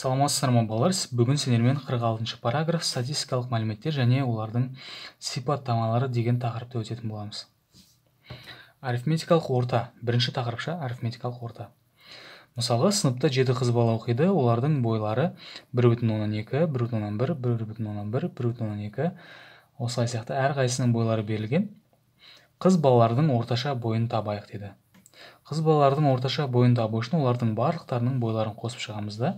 саламатсыздар ма балалар бүгін сендермен 46 параграф статистикалық мәліметтер және олардың сипаттамалары деген тақырыпты өтетін боламыз арифметикалық орта бірінші тақырыпша арифметикалық орта мысалы сыныпта жеті қыз бала оқиды олардың бойлары бір бүтін оннан екі бір бүтін оннан бір осылай сияқты әрқайсысының бойлары берілген қыз балалардың орташа бойын табайық деді. қыз балалардың орташа бойын табу үшін олардың барлықтарының бойларын қосып шығамыз да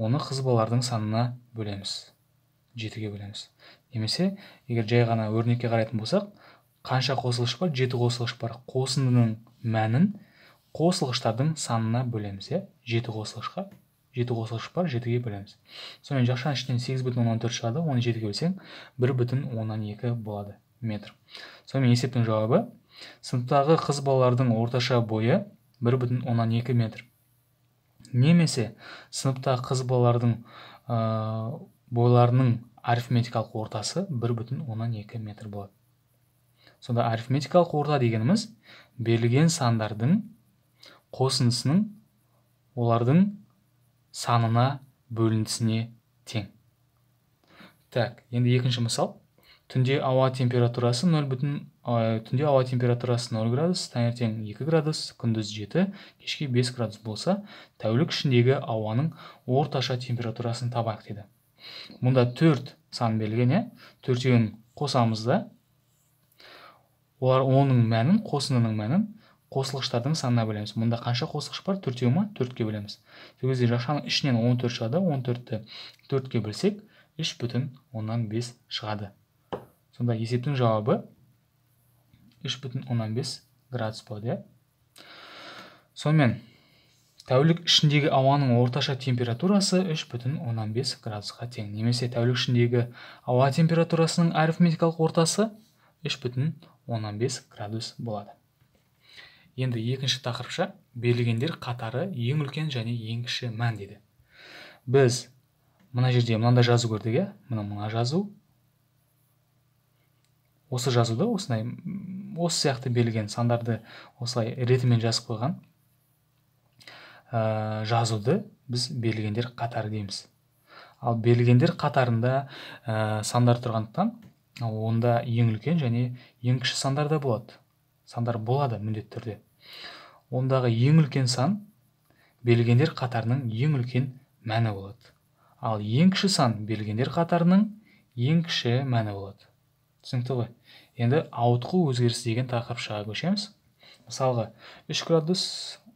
оны қызбалардың санына бөлеміз жетіге бөлеміз немесе егер жай ғана өрнекке қарайтын болсақ қанша қосылғыш бар жеті қосылғыш бар қосындының мәнін қосылғыштардың санына бөлеміз иә жеті қосылғышқа жеті қосылғыш бар жетіге бөлеміз сонымен жақшаның ішінен сегіз бүтін оннан төрт шығады оны жетіге бөлсең бір бүтін оннан екі болады метр сонымен есептің жауабы сыныптағы қыз балалардың орташа бойы бір бүтін оннан екі метр немесе сыныпта қыз балалардың ә, бойларының арифметикалық ортасы бір бүтін оннан екі метр болады сонда арифметикалық орта дегеніміз берілген сандардың қосындысының олардың санына бөлінісіне тең так енді екінші мысал түнде ауа температурасы нөл бүтін түнде ауа температурасы нөл градус таңертең екі градус күндіз жеті кешке бес градус болса тәулік ішіндегі ауаның орташа температурасын табайық дейді мұнда төрт сан берілген иә төртеуін қосамыз да олар оның мәнін қосынының мәнін қосылғыштардың санына бөлеміз мұнда қанша қосылғыш бар төртеу ма төртке бөлеміз сол кезде жақшаның ішінен он төрт шығады он төртті төртке бөлсек үш бүтін оннан бес шығады сонда есептің жауабы үш бүтін оннан бес градус болады иә сонымен тәулік ішіндегі ауаның орташа температурасы үш бүтін оннан бес градусқа тең немесе тәулік ішіндегі ауа температурасының арифметикалық ортасы үш бүтін оннан бес градус болады енді екінші тақырыпша берілгендер қатары ең үлкен және ең кіші мән дейді біз мына жерде мынандай жазу көрдік иә мына мына жазу осы жазуды, осындай осы сияқты берілген сандарды осылай ретімен жазып қойған жазуды біз берілгендер қатары дейміз ал берілгендер қатарында ә, сандар тұрғандықтан онда ең үлкен және ең кіші сандар да болады сандар болады міндетті түрде ондағы ең үлкен сан берілгендер қатарының ең үлкен мәні болады ал ең кіші сан берілгендер қатарының ең кіші мәні болады түсінікті ғой енді ауытқу өзгерісі деген тақырыпшаға көшеміз мысалға үш градус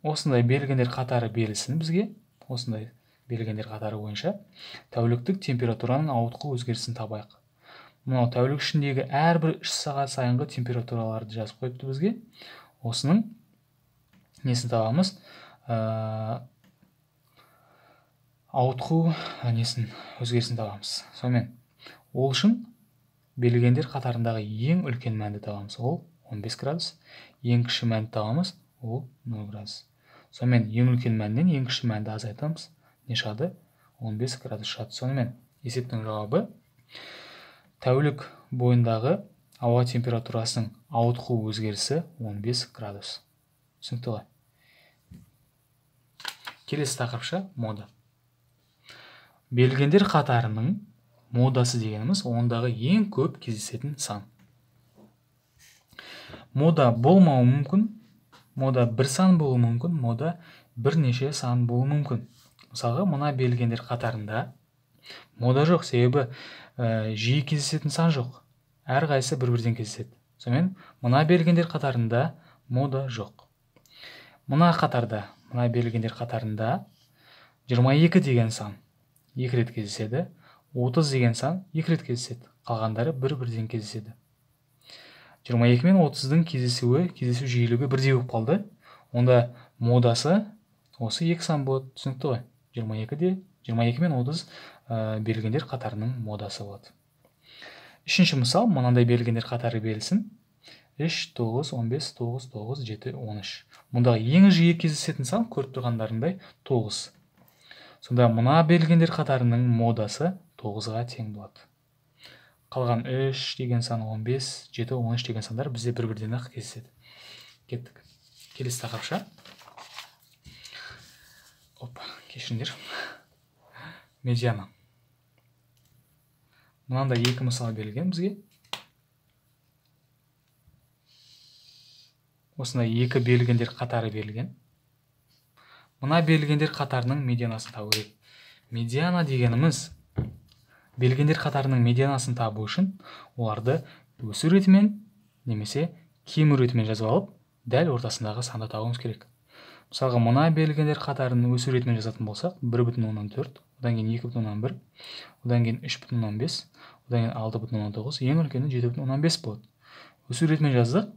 осындай берілгендер қатары берілсін бізге осындай берілгендер қатары бойынша тәуліктік температураның ауытқу өзгерісін табайық мынау тәулік ішіндегі әрбір үш сағат сайынғы температураларды жазып қойыпты бізге осының несін табамыз ә, ауытқу несін өзгерісін табамыз сонымен ол үшін берілгендер қатарындағы ең үлкен мәнді табамыз ол 15 градус ең кіші мәнді табамыз ол 0 градус сонымен ең үлкен мәннен ең кіші мәнді азайтамыз не шығады 15 градус шығады сонымен есептің жауабы тәулік бойындағы ауа температурасының ауытқу өзгерісі 15 градус түсінікті ғой келесі тақырыпша мода берілгендер қатарының модасы дегеніміз ондағы ең көп кездесетін сан мода болмауы мүмкін мода бір сан болуы мүмкін мода бірнеше сан болуы мүмкін мысалға мына берілгендер қатарында мода жоқ себебі ә, жиі кездесетін сан жоқ әрқайсысы бір бірден кездеседі сонымен мына берілгендер қатарында мода жоқ мына қатарда мына берілгендер қатарында 22 деген сан екі рет кездеседі 30 деген сан екі рет кезеседі. қалғандары бір бірден кезеседі. 22 мен 30-дың кездесуі кездесу жиілігі бірде болып қалды онда модасы осы екі сан болады түсінікті ғой 22 де 22 мен 30 э, берілгендер қатарының модасы болады үшінші мысал мынандай берілгендер қатары берілсін 3 9 15 9 9 7 13. мұндағы ең жиі кезесетін сан көріп тұрғандарыңдай 9 сонда мына берілгендер қатарының модасы тоғызға тең болады қалған үш деген сан он бес жеті он үш деген сандар бізде бір бірден ақ кездеседі кеттік келесі тақырыпша оп кешіріңдер медиана мынандай екі мысал берілген бізге осындай екі берілгендер қатары берілген мына берілгендер қатарының медианасын табу керек медиана дегеніміз берілгендер қатарының медианасын табу үшін оларды өсу ретімен немесе кему ретімен жазып алып дәл ортасындағы санды табуымыз керек мысалға мына берілгендер қатарын өсу ретімен жазатын болсақ бір бүтін оннан төрт одан кейін екі бүтін оннан бір одан кейін үш бүтін оннан бес одан кейін алты бүтін оннан тоғыз ең үлкені жеті бүтін оннан бес болады өсу ретімен жаздық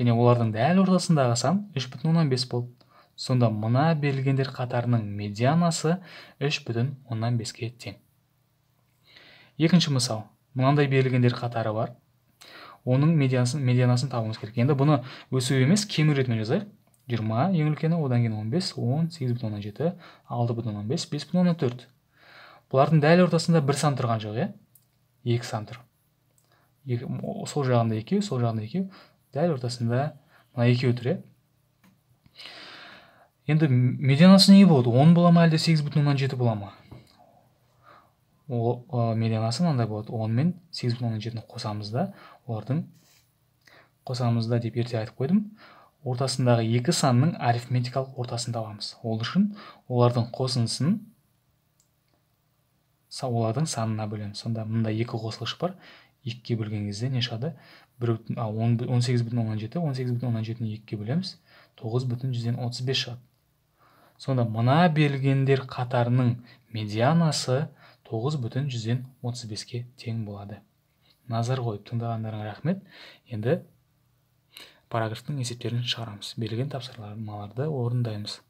және олардың дәл ортасындағы сан үш бүтін оннан бес болды сонда мына берілгендер қатарының медианасы үш бүтін оннан беске тең екінші мысал мынандай берілгендер қатары бар оның медианасын, медианасын табуымыз керек енді бұны өсу емес кему ретімен жазайық жиырма ең үлкені одан кейін он бес он сегіз бүтін оннан жеті алты бүтін оннан бес бес бүтін оннан төрт бұлардың дәл ортасында бір сан тұрған жоқ иә екі сан тұр екі, сол жағында екеу сол жағында екеу дәл ортасында мына екеу тұр иә енді медианасы не болады он бола ма әлде сегіз бүтін оннан жеті бола ма ол медианасы мынандай болады он мен сегіз бүтін оннан жетіні қосамыз да олардың қосамыз да деп ерте айтып қойдым ортасындағы екі санның арифметикалық ортасын табамыз ол үшін олардың қосындысын олардың санына бөлеміз сонда мында екі қосылыш бар екіге бөлген кезде не шығады бір бүтін он сегіз бүтін оннан жеті он сегіз бүтін оннан жетіні екіге бөлеміз тоғыз бүтін жүзден отыз бес шығады сонда мына берілгендер қатарының медианасы тоғыз бүтін жүзден отыз беске тең болады назар қойып тыңдағандарыңа рахмет енді параграфтың есептерін шығарамыз берілген тапсырмаларды орындаймыз